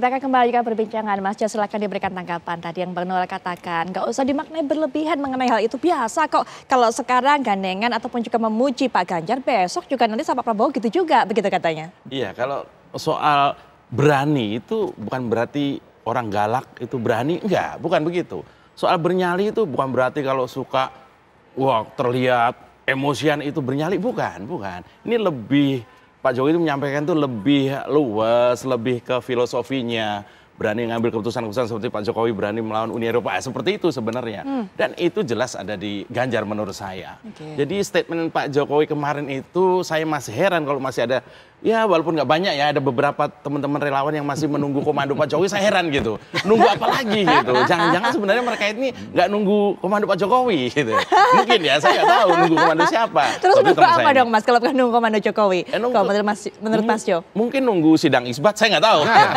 Kita akan kembali ke perbincangan. Mas Jas, silahkan diberikan tanggapan tadi yang Bang Noel katakan. Gak usah dimaknai berlebihan mengenai hal itu. Biasa kok kalau sekarang gandengan ataupun juga memuji Pak Ganjar, besok juga nanti sama Prabowo gitu juga, begitu katanya. Iya, kalau soal berani itu bukan berarti orang galak itu berani. Enggak, bukan begitu. Soal bernyali itu bukan berarti kalau suka, wah terlihat emosian itu bernyali. Bukan, bukan. Ini lebih Pak Jokowi itu menyampaikan itu lebih luas, lebih ke filosofinya, berani ngambil keputusan-keputusan seperti Pak Jokowi berani melawan Uni Eropa, eh, seperti itu sebenarnya. Hmm. Dan itu jelas ada di Ganjar menurut saya. Okay. Jadi statement Pak Jokowi kemarin itu saya masih heran kalau masih ada Ya walaupun nggak banyak ya, ada beberapa teman-teman relawan yang masih menunggu komando Pak Jokowi, saya heran gitu. Nunggu apa lagi gitu. Jangan-jangan sebenarnya mereka ini nggak nunggu komando Pak Jokowi gitu. Mungkin ya, saya nggak tahu nunggu komando siapa. Terus Tapi nunggu apa dong mas kalau kan nunggu komando Jokowi? Eh, nunggu, kalau menurut Mas, menurut mas Jo? Mungkin nunggu sidang isbat, saya nggak tahu. Nah,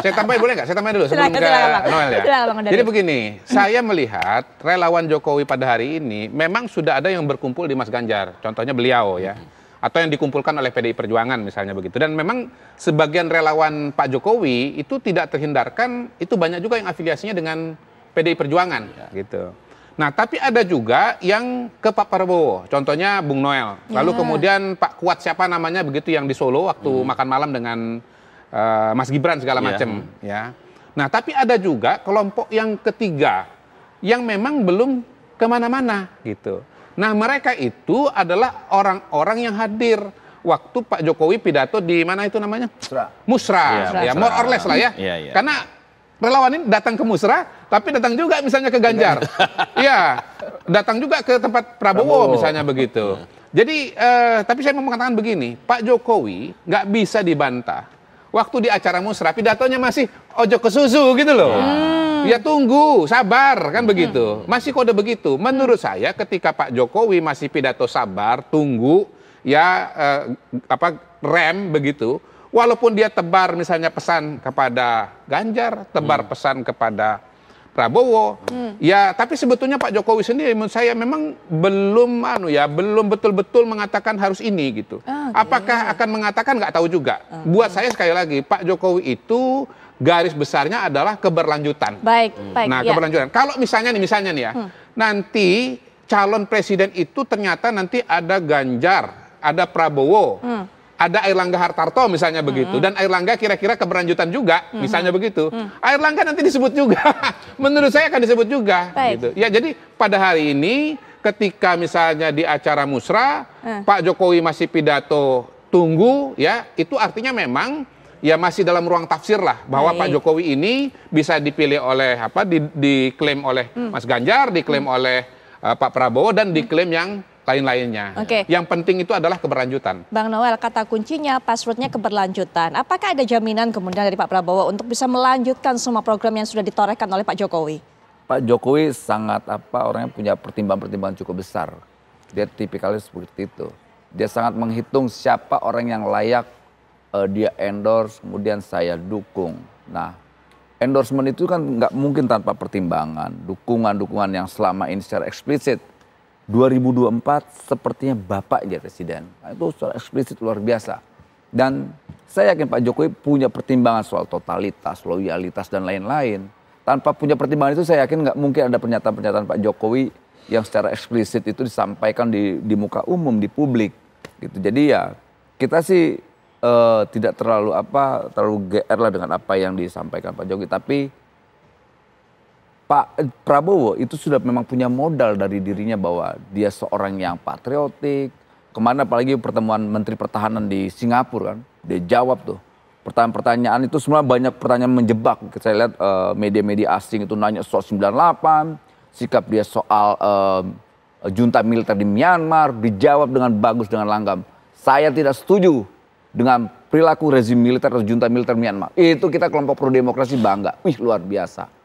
saya tambahin boleh nggak? Saya tambahin dulu sebelum silahkan, ke silahkan, Noel ya. Silahkan, Jadi begini, saya melihat relawan Jokowi pada hari ini memang sudah ada yang berkumpul di Mas Ganjar. Contohnya beliau ya atau yang dikumpulkan oleh PDI Perjuangan misalnya begitu. Dan memang sebagian relawan Pak Jokowi itu tidak terhindarkan itu banyak juga yang afiliasinya dengan PDI Perjuangan ya. gitu. Nah, tapi ada juga yang ke Pak Prabowo, contohnya Bung Noel. Lalu ya. kemudian Pak Kuat siapa namanya begitu yang di Solo waktu hmm. makan malam dengan uh, Mas Gibran segala ya. macam ya. Nah, tapi ada juga kelompok yang ketiga yang memang belum kemana-mana gitu. Nah mereka itu adalah orang-orang yang hadir waktu Pak Jokowi pidato di mana itu namanya? Musra. Musra, iya, ya, ya more or less lah ya. yeah, yeah. Karena relawan ini datang ke Musra, tapi datang juga misalnya ke Ganjar. ya datang juga ke tempat Prabowo, Prabowo. misalnya begitu. Iya. Jadi, eh, tapi saya mau mengatakan begini, Pak Jokowi nggak bisa dibantah waktu di acara musrah pidatonya masih ojo ke susu gitu loh. Hmm. Ya tunggu, sabar kan hmm. begitu. Masih kode begitu. Menurut hmm. saya ketika Pak Jokowi masih pidato sabar, tunggu ya eh, apa rem begitu. Walaupun dia tebar misalnya pesan kepada Ganjar, tebar hmm. pesan kepada Prabowo. Hmm. Ya, tapi sebetulnya Pak Jokowi sendiri menurut saya memang belum anu ya, belum betul-betul mengatakan harus ini gitu. Okay. Ah, Apakah akan mengatakan nggak tahu juga. Okay. Ah, Buat ah. saya sekali lagi Pak Jokowi itu garis besarnya adalah keberlanjutan. Baik, hmm. baik. Nah, ya. keberlanjutan. Kalau misalnya nih misalnya nih ya, hmm. nanti calon presiden itu ternyata nanti ada Ganjar, ada Prabowo. Hmm ada Airlangga Hartarto misalnya hmm. begitu dan dan Airlangga kira-kira keberlanjutan juga hmm. misalnya begitu hmm. Airlangga nanti disebut juga menurut saya akan disebut juga Baik. gitu ya jadi pada hari ini ketika misalnya di acara musra hmm. Pak Jokowi masih pidato tunggu ya itu artinya memang ya masih dalam ruang tafsir lah bahwa Baik. Pak Jokowi ini bisa dipilih oleh apa di, diklaim oleh hmm. Mas Ganjar diklaim hmm. oleh eh, Pak Prabowo dan diklaim yang lain-lainnya. Okay. Yang penting itu adalah keberlanjutan. Bang Noel, kata kuncinya passwordnya keberlanjutan. Apakah ada jaminan kemudian dari Pak Prabowo untuk bisa melanjutkan semua program yang sudah ditorehkan oleh Pak Jokowi? Pak Jokowi sangat apa orangnya punya pertimbangan-pertimbangan cukup besar. Dia tipikalnya seperti itu. Dia sangat menghitung siapa orang yang layak uh, dia endorse, kemudian saya dukung. Nah, endorsement itu kan nggak mungkin tanpa pertimbangan, dukungan-dukungan yang selama ini secara eksplisit 2024 sepertinya Bapak jadi presiden. Nah, itu secara eksplisit luar biasa. Dan saya yakin Pak Jokowi punya pertimbangan soal totalitas, loyalitas, dan lain-lain. Tanpa punya pertimbangan itu saya yakin nggak mungkin ada pernyataan-pernyataan Pak Jokowi yang secara eksplisit itu disampaikan di, di muka umum, di publik. gitu. Jadi ya kita sih uh, tidak terlalu apa terlalu GR lah dengan apa yang disampaikan Pak Jokowi. Tapi Pak eh, Prabowo itu sudah memang punya modal dari dirinya bahwa dia seorang yang patriotik. Kemana apalagi pertemuan Menteri Pertahanan di Singapura kan, dia jawab tuh pertanyaan-pertanyaan itu semua banyak pertanyaan menjebak. Saya lihat eh, media-media uh, asing itu nanya soal 98, sikap dia soal uh, junta militer di Myanmar dijawab dengan bagus dengan langgam. Saya tidak setuju dengan perilaku rezim militer atau junta militer Myanmar. Itu kita kelompok pro demokrasi bangga. Wih luar biasa.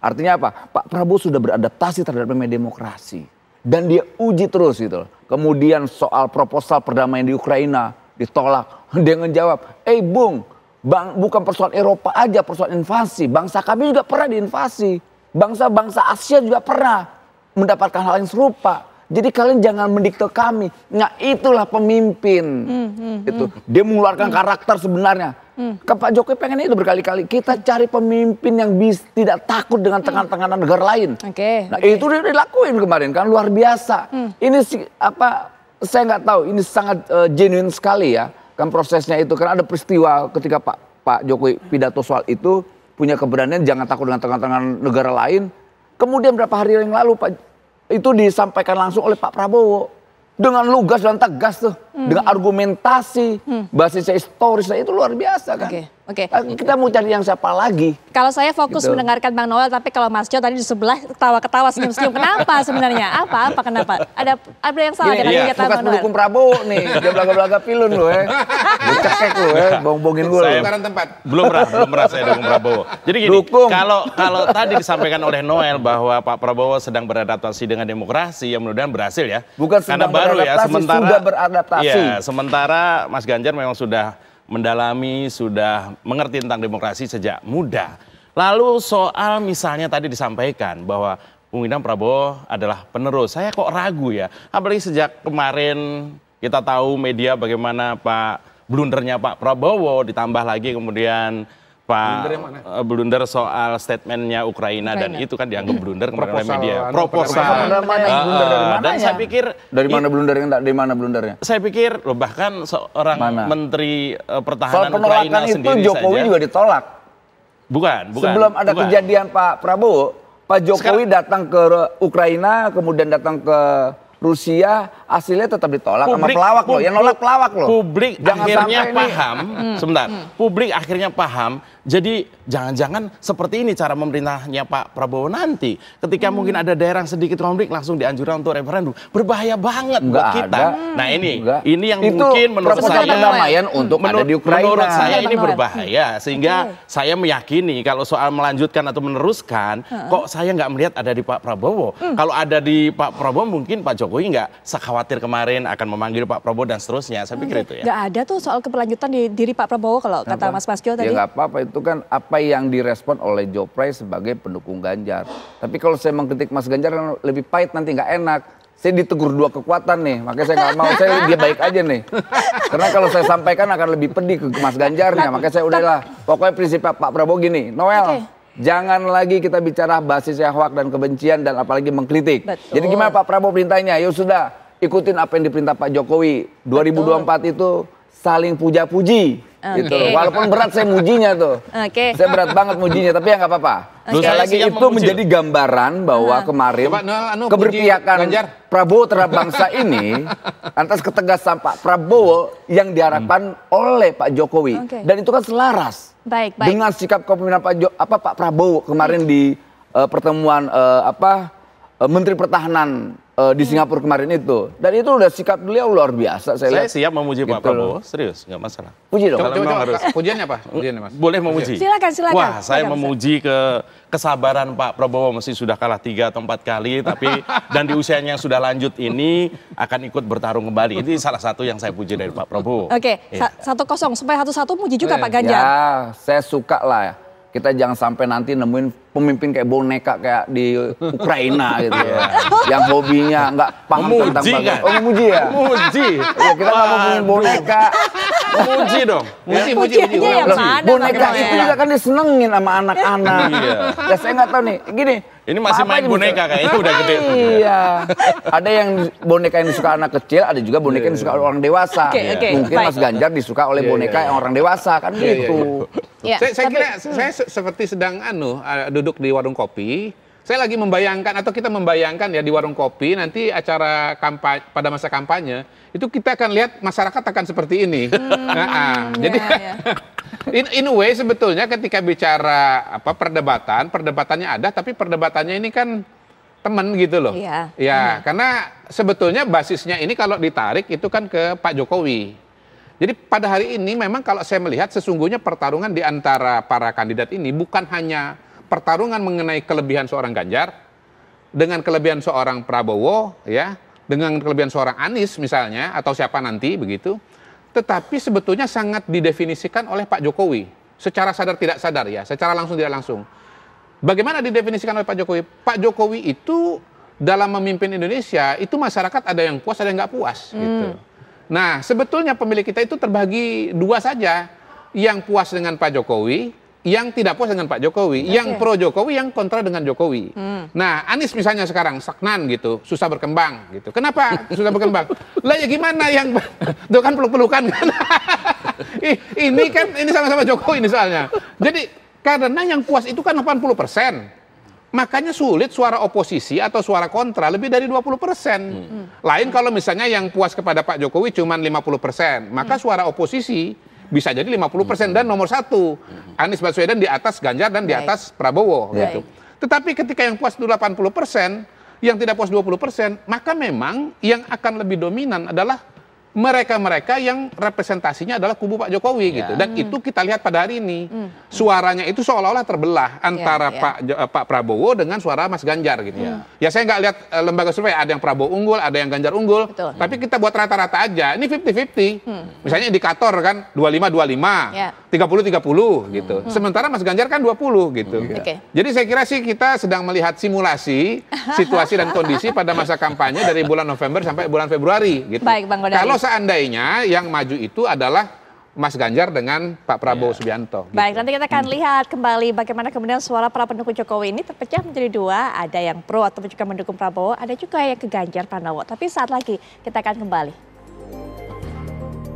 Artinya apa? Pak Prabowo sudah beradaptasi terhadap pemain demokrasi. Dan dia uji terus gitu Kemudian soal proposal perdamaian di Ukraina ditolak. Dia menjawab, eh bung, bang, bukan persoalan Eropa aja persoalan invasi. Bangsa kami juga pernah diinvasi. Bangsa-bangsa Asia juga pernah mendapatkan hal yang serupa. Jadi kalian jangan mendikte kami. Nah itulah pemimpin. Hmm, hmm, itu hmm. dia mengeluarkan hmm. karakter sebenarnya. Hmm. Ke Pak Jokowi pengen itu berkali-kali. Kita cari pemimpin yang bis, tidak takut dengan tangan-tangan hmm. negara lain. Oke. Okay, nah okay. itu dia dilakuin kemarin kan luar biasa. Hmm. Ini apa? Saya nggak tahu. Ini sangat uh, genuine sekali ya kan prosesnya itu. Karena ada peristiwa ketika Pak Pak Jokowi pidato soal itu punya keberanian jangan takut dengan tangan-tangan negara lain. Kemudian berapa hari yang lalu Pak itu disampaikan langsung oleh Pak Prabowo dengan lugas dan tegas tuh. Hmm. dengan argumentasi hmm. basisnya historisnya itu luar biasa kan. Okay. Oke. Okay. Nah, kita mau cari yang siapa lagi? Kalau saya fokus gitu. mendengarkan Bang Noel, tapi kalau Mas Jo tadi di sebelah ketawa-ketawa senyum-senyum. Kenapa sebenarnya? Apa? Apa kenapa? Ada ada yang salah dengan iya. Bang Noel? mendukung Prabowo nih. Dia belaga-belaga pilun loh eh. ya. Bucakek loh eh, ya. Bong-bongin gue Saya Sekarang tempat. Belum pernah, belum pernah saya dukung Prabowo. Jadi gini, dukung. kalau kalau tadi disampaikan oleh Noel bahwa Pak Prabowo sedang beradaptasi dengan demokrasi, yang mudah-mudahan berhasil ya. Bukan Karena baru ya, sementara, sudah beradaptasi. Iya, Iya, sementara Mas Ganjar memang sudah mendalami, sudah mengerti tentang demokrasi sejak muda. Lalu soal misalnya tadi disampaikan bahwa kemungkinan Prabowo adalah penerus. Saya kok ragu ya, apalagi sejak kemarin kita tahu media bagaimana Pak blundernya Pak Prabowo ditambah lagi kemudian Pak eh, blunder soal statementnya Ukraina, Ukraina dan itu kan dianggap hmm. blunder kemarin oleh media. Anu, Proposal. Dan saya ya? pikir dari mana blunder yang dari mana blundernya? Saya pikir loh bahkan seorang mana? menteri eh, pertahanan soal Ukraina itu, Jokowi saja. juga ditolak. Bukan, bukan. Sebelum ada bukan. kejadian Pak Prabowo, Pak Jokowi Sekarang, datang ke Ukraina kemudian datang ke Rusia hasilnya tetap ditolak publik, sama pelawak publik, loh. Yang nolak pelawak loh. Publik jangan akhirnya paham, ini. Hmm. Hmm. sebentar. Hmm. Publik akhirnya paham. Jadi jangan-jangan seperti ini cara pemerintahnya Pak Prabowo nanti. Ketika hmm. mungkin ada daerah sedikit konflik langsung dianjurkan untuk referendum. Berbahaya banget Enggak buat kita. Ada. Nah ini, Enggak. ini yang Itu mungkin menurut saya perdamaian ya, untuk menur ada di Ukraina. Menurut saya ini ya. berbahaya sehingga okay. saya meyakini kalau soal melanjutkan atau meneruskan, uh kok saya nggak melihat ada di Pak Prabowo. Hmm. Kalau ada di Pak Prabowo mungkin Pak Jokowi Jokowi nggak sekhawatir kemarin akan memanggil Pak Prabowo dan seterusnya. Saya pikir iya. itu ya. Nggak ada tuh soal keberlanjutan di diri Pak Prabowo kalau kata Mas Pasco tadi. Ya nggak apa-apa itu kan apa yang direspon oleh Joprey sebagai pendukung Ganjar. Tapi kalau saya mengkritik Mas Ganjar lebih pahit nanti nggak enak saya ditegur dua kekuatan nih, makanya saya nggak mau. Saya dia baik aja nih. Karena kalau saya sampaikan akan lebih pedih ke Mas Ganjarnya, makanya saya udahlah. Pokoknya prinsip Pak Prabowo gini, Noel. Okay Jangan lagi kita bicara basis hoax dan kebencian dan apalagi mengkritik. Betul. Jadi gimana Pak Prabowo perintahnya? Ya sudah, ikutin apa yang diperintah Pak Jokowi. 2024 Betul. itu saling puja-puji. Okay. Gitu. Walaupun berat saya mujinya tuh. Oke. Okay. Saya berat banget mujinya, tapi ya nggak apa-apa. Okay. Sekali lagi itu memuji. menjadi gambaran bahwa kemarin Coba, no, no, anu, keberpihakan Prabowo terhadap bangsa ini atas ketegasan Pak Prabowo yang diharapkan hmm. oleh Pak Jokowi okay. dan itu kan selaras baik, baik. dengan sikap kepemimpinan Pak jo, apa Pak Prabowo kemarin baik. di uh, pertemuan uh, apa uh, Menteri Pertahanan uh, di hmm. Singapura kemarin itu. Dan itu udah sikap beliau luar biasa. Saya, saya lihat. siap memuji gitu Pak Prabowo, serius, nggak masalah. Puji dong. Coba, coba, harus. Pujiannya apa? Pujiannya, mas. Boleh memuji. Silakan, silakan. Wah, saya silakan, memuji ke kesabaran Pak Prabowo mesti sudah kalah tiga atau empat kali, tapi dan di usianya yang sudah lanjut ini akan ikut bertarung kembali. Ini salah satu yang saya puji dari Pak Prabowo. Oke, okay, ya. satu kosong supaya satu satu puji juga eh. Pak Ganjar. Ya, saya suka lah. Ya kita jangan sampai nanti nemuin pemimpin kayak boneka kayak di Ukraina gitu ya. yang hobinya nggak paham memuji, tentang bagian. Kan? Oh, memuji ya? Memuji. ya, kita nggak mau boneka. Memuji dong. Memuji, memuji. mana, iya, boneka itu juga ya. kan disenengin sama anak-anak. Iya. Ya saya nggak tahu nih, gini. Ini masih main gitu? boneka kayak itu udah gede. Iya. ada yang boneka yang disuka anak kecil, ada juga boneka yang iya. disuka orang dewasa. Mungkin Mas Ganjar disuka oleh iya, boneka yang orang dewasa, kan gitu. Gitu. Ya, saya, saya kira hmm. saya seperti sedang anu ah, duduk di warung kopi. Saya lagi membayangkan atau kita membayangkan ya di warung kopi nanti acara kampanye pada masa kampanye itu kita akan lihat masyarakat akan seperti ini. Hmm, nah, ah. ah. Ya, jadi ya. in, in a way sebetulnya ketika bicara apa perdebatan, perdebatannya ada tapi perdebatannya ini kan teman gitu loh. Iya. Ya, ya karena sebetulnya basisnya ini kalau ditarik itu kan ke Pak Jokowi. Jadi pada hari ini memang kalau saya melihat sesungguhnya pertarungan di antara para kandidat ini bukan hanya pertarungan mengenai kelebihan seorang Ganjar dengan kelebihan seorang Prabowo ya, dengan kelebihan seorang Anies misalnya atau siapa nanti begitu, tetapi sebetulnya sangat didefinisikan oleh Pak Jokowi secara sadar tidak sadar ya, secara langsung tidak langsung. Bagaimana didefinisikan oleh Pak Jokowi? Pak Jokowi itu dalam memimpin Indonesia itu masyarakat ada yang puas ada yang nggak puas gitu. hmm. gitu. Nah, sebetulnya pemilih kita itu terbagi dua saja, yang puas dengan Pak Jokowi, yang tidak puas dengan Pak Jokowi, okay. yang pro Jokowi, yang kontra dengan Jokowi. Hmm. Nah, Anies misalnya sekarang stagnan gitu, susah berkembang gitu. Kenapa susah berkembang? lah ya gimana yang itu kan peluk-pelukan kan. ini kan ini sama-sama Jokowi ini soalnya. Jadi karena yang puas itu kan 80 persen Makanya sulit suara oposisi atau suara kontra lebih dari 20 persen. Hmm. hmm. Lain hmm. kalau misalnya yang puas kepada Pak Jokowi cuma 50 persen, maka hmm. suara oposisi bisa jadi 50 persen hmm. dan nomor satu hmm. Anies Baswedan di atas Ganjar dan Baik. di atas Prabowo gitu. Tetapi ketika yang puas itu 80 persen, yang tidak puas 20 persen, maka memang yang akan lebih dominan adalah mereka-mereka yang representasinya adalah kubu Pak Jokowi ya. gitu. Dan hmm. itu kita lihat pada hari ini. Hmm. Suaranya itu seolah-olah terbelah ya, antara ya, ya. Pak eh, Pak Prabowo dengan suara Mas Ganjar gitu. Ya, ya saya nggak lihat uh, lembaga survei ada yang Prabowo unggul, ada yang Ganjar unggul. Betul. Tapi kita buat rata-rata aja. Ini 50-50. Hmm. Misalnya indikator kan 25 25. Ya. Tiga puluh tiga puluh gitu. Hmm. Sementara Mas Ganjar kan dua puluh gitu. Iya. Okay. Jadi saya kira sih kita sedang melihat simulasi situasi dan kondisi pada masa kampanye dari bulan November sampai bulan Februari gitu. Baik, Bang Kalau seandainya yang maju itu adalah Mas Ganjar dengan Pak Prabowo yeah. Subianto. Gitu. Baik, nanti kita akan hmm. lihat kembali bagaimana kemudian suara para pendukung Jokowi ini terpecah menjadi dua. Ada yang pro atau juga mendukung Prabowo, ada juga yang ke Ganjar Pranowo. Tapi saat lagi kita akan kembali.